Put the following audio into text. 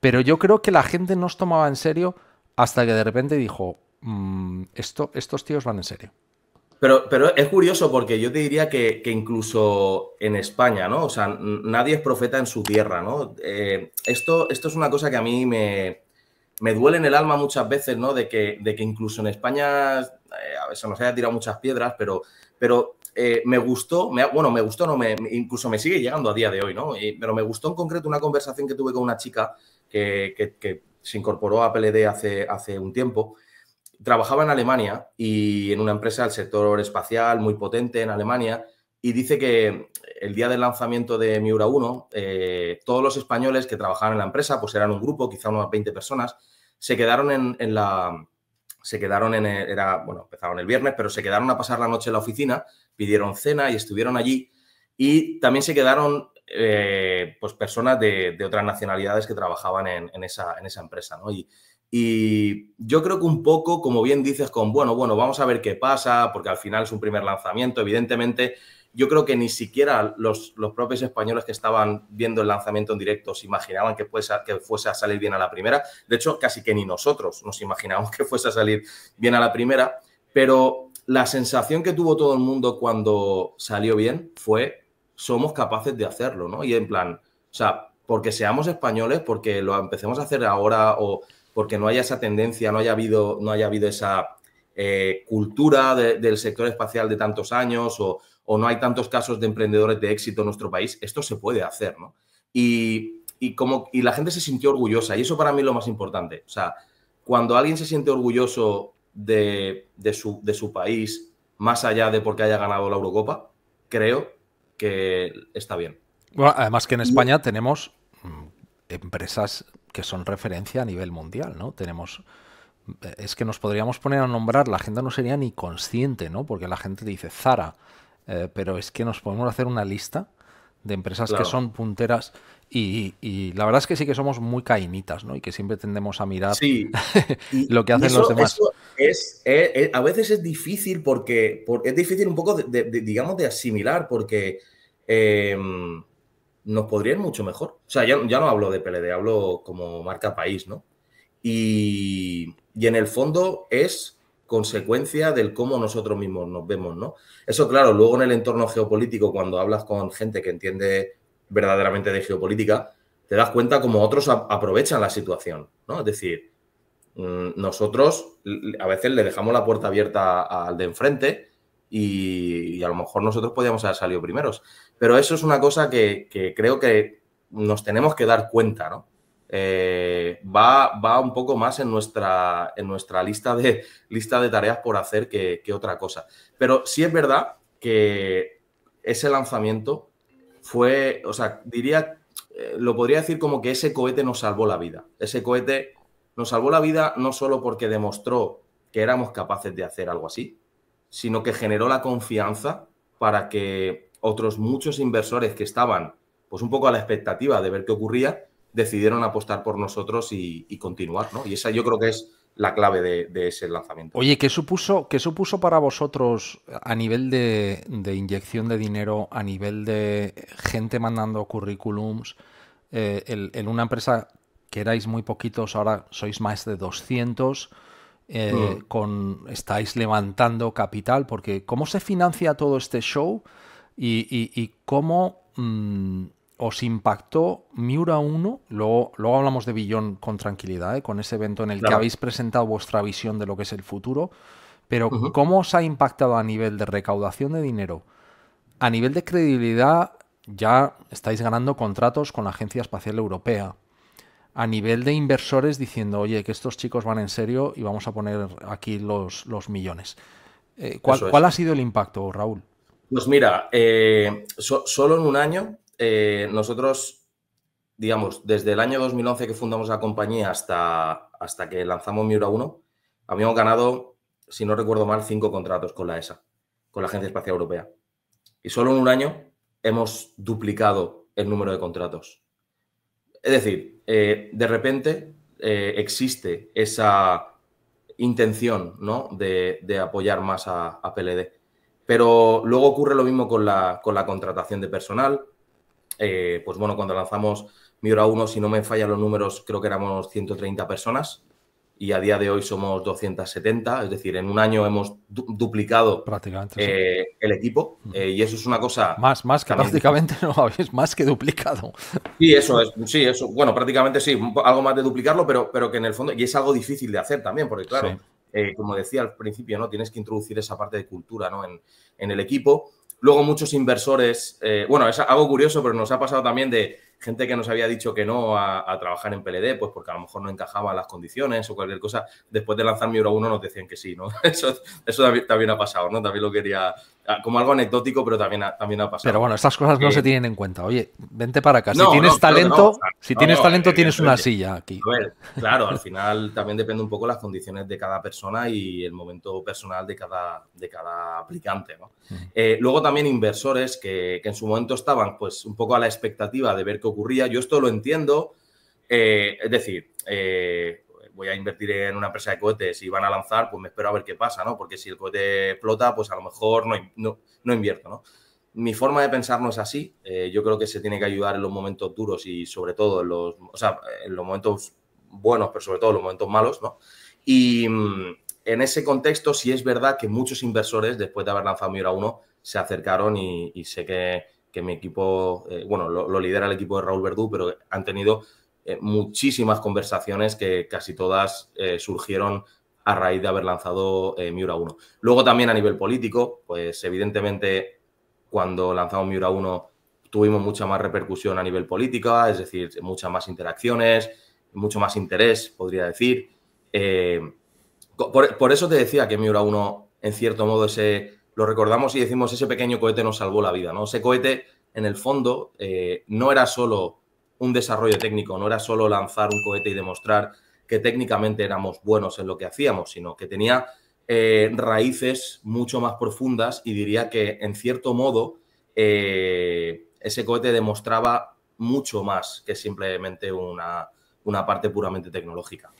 Pero yo creo que la gente no os tomaba en serio hasta que de repente dijo, mm, estos tíos van en serio. Pero, es curioso porque yo te diría que, incluso en España, ¿no? O sea, nadie es profeta en su tierra, ¿no? Eh, esto, es una cosa que a mí me, duele en el alma muchas veces, ¿no? De que, incluso en España se eh, a veces nos haya tirado muchas piedras, pero eh, me gustó, bueno, me gustó, no, me, incluso me sigue llegando a día de hoy, ¿no? pero me gustó en concreto una conversación que tuve con una chica que, se incorporó a PLD hace, hace un tiempo. Trabajaba en Alemania y en una empresa del sector espacial muy potente en Alemania y dice que el día del lanzamiento de Miura 1, eh, todos los españoles que trabajaban en la empresa, pues eran un grupo, quizá unas 20 personas, se quedaron en la se quedaron en era, bueno, empezaron el viernes, pero se quedaron a pasar la noche en la oficina, pidieron cena y estuvieron allí. Y también se quedaron eh, pues personas de, otras nacionalidades que trabajaban en, esa, en esa, empresa, Y, y, yo creo que un poco, como bien dices, con, bueno, bueno, vamos a ver qué pasa, porque al final es un primer lanzamiento, evidentemente yo creo que ni siquiera los, propios españoles que estaban viendo el lanzamiento en directo se imaginaban que fuese, que fuese a salir bien a la primera. De hecho, casi que ni nosotros nos imaginábamos que fuese a salir bien a la primera, pero la sensación que tuvo todo el mundo cuando salió bien fue somos capaces de hacerlo, ¿no? Y en plan, o sea, porque seamos españoles, porque lo empecemos a hacer ahora o porque no haya esa tendencia, no haya habido, no haya habido esa eh, cultura del sector espacial de tantos años o, no hay tantos casos de emprendedores de éxito en nuestro país, esto se puede hacer, ¿no? Y, como, y la gente se sintió orgullosa y eso para mí es lo más importante. O sea, cuando alguien se siente orgulloso de, su, de su país, más allá de porque haya ganado la Eurocopa, creo que está bien. Bueno, además que en España tenemos mm, empresas que son referencia a nivel mundial, ¿no? Tenemos es que nos podríamos poner a nombrar, la gente no sería ni consciente, ¿no? Porque la gente dice Zara, eh, pero es que nos podemos hacer una lista de empresas que son punteras y, la verdad es que sí que somos muy cainitas, ¿no? Y que siempre tendemos a mirar lo que hacen los demás. es, eh, eh, a veces es difícil porque, es difícil un poco, de, digamos, de asimilar porque... Em, nos podrían mucho mejor. O sea, ya, ya no hablo de PLD, hablo como marca país, ¿no? y, en el fondo es consecuencia del cómo nosotros mismos nos vemos, ¿no? Eso, claro, luego en el entorno geopolítico, cuando hablas con gente que entiende verdaderamente de geopolítica, te das cuenta cómo otros aprovechan la situación, ¿no? Es decir, mm, nosotros a veces le dejamos la puerta abierta al de enfrente y, a lo mejor nosotros podíamos haber salido primeros. Pero eso es una cosa que, que creo que nos tenemos que dar cuenta, ¿no? Eh, va, va, un poco más en nuestra, en nuestra lista, de, lista de tareas por hacer que, otra cosa. Pero sí es verdad que ese lanzamiento fue, o sea, diría, eh, lo podría decir como que ese cohete nos salvó la vida. Ese cohete nos salvó la vida no solo porque demostró que éramos capaces de hacer algo así, sino que generó la confianza para que otros muchos inversores que estaban pues un poco a la expectativa de ver qué ocurría, decidieron apostar por nosotros y, continuar, ¿no? Y esa yo creo que es la clave de, ese lanzamiento. Oye, ¿qué supuso, supuso para vosotros a nivel de, inyección de dinero, a nivel de gente mandando currículums, en eh, una empresa que erais muy poquitos, ahora sois más de 200, eh, mm. con, estáis levantando capital, porque ¿cómo se financia todo este show y, cómo... Mm, os impactó Miura 1, luego, hablamos de Billón con tranquilidad, ¿eh? con ese evento en el que habéis presentado vuestra visión de lo que es el futuro, pero ¿cómo os ha impactado a nivel de recaudación de dinero? A nivel de credibilidad, ya estáis ganando contratos con la Agencia Espacial Europea. A nivel de inversores diciendo, oye, que estos chicos van en serio y vamos a poner aquí los, millones. Eh, ¿Cuál, ha sido el impacto, Raúl? Pues mira, eh, solo en un año eh, nosotros, digamos, desde el año 2011 que fundamos la compañía hasta, hasta que lanzamos Miura 1, habíamos ganado, si no recuerdo mal, cinco contratos con la ESA, con la Agencia Espacial Europea. Y solo en un año hemos duplicado el número de contratos. Es decir, eh, de repente eh, existe esa intención de, apoyar más a, PLD. Pero luego ocurre lo mismo con la, con la contratación de personal, eh, pues bueno, cuando lanzamos Miura 1, si no me falla los números, creo que éramos 130 personas y a día de hoy somos 270, es decir, en un año hemos duplicado prácticamente, eh, el equipo eh, y eso es una cosa... Más, más que prácticamente no es más que duplicado. Sí, eso es, sí, eso, bueno, prácticamente sí, algo más de duplicarlo, pero, pero que en el fondo, y es algo difícil de hacer también, porque claro, como decía al principio, ¿no? Tienes que introducir esa parte de cultura, ¿no? En, en el equipo Luego muchos inversores, eh, bueno, es algo curioso, pero nos ha pasado también de gente que nos había dicho que no a, trabajar en PLD, pues porque a lo mejor no encajaban las condiciones o cualquier cosa. Después de lanzar mi Euro 1 nos decían que sí, ¿no? Eso, eso también, ha pasado, ¿no? También lo quería, como algo anecdótico, pero también ha, también pasado. Pero bueno, estas cosas no se tienen en cuenta. Oye, vente para acá. Si tienes talento, si tienes talento, tienes una silla aquí. claro, al final también depende un poco las condiciones de cada persona y el momento personal de cada, de cada aplicante. Eh, luego también inversores que, en su momento estaban pues un poco a la expectativa de ver qué ocurría. Yo esto lo entiendo. Eh, es decir, eh, voy a invertir en una empresa de cohetes y van a lanzar, pues me espero a ver qué pasa, ¿no? Porque si el cohete explota, pues a lo mejor no, no, invierto, ¿no? Mi forma de pensar no es así. Eh, yo creo que se tiene que ayudar en los momentos duros y sobre todo en los, en los momentos buenos, pero sobre todo en los momentos malos, ¿no? Y mm, en ese contexto sí es verdad que muchos inversores, después de haber lanzado Miura 1, se acercaron y, sé que, mi equipo, eh, bueno, lo, lo lidera el equipo de Raúl Verdú, pero han tenido eh, muchísimas conversaciones que casi todas eh, surgieron a raíz de haber lanzado eh, Miura 1. Luego también a nivel político, pues evidentemente cuando lanzamos Miura 1 tuvimos mucha más repercusión a nivel política, es decir, muchas más interacciones, mucho más interés, podría decir. por, eso te decía que Miura 1, en cierto modo, ese, lo recordamos y decimos, ese pequeño cohete nos salvó la vida, ¿no? Ese cohete, en el fondo, no era solo un desarrollo técnico, no era solo lanzar un cohete y demostrar que técnicamente éramos buenos en lo que hacíamos, sino que tenía eh, raíces mucho más profundas y diría que en cierto modo eh, ese cohete demostraba mucho más que simplemente una, parte puramente tecnológica.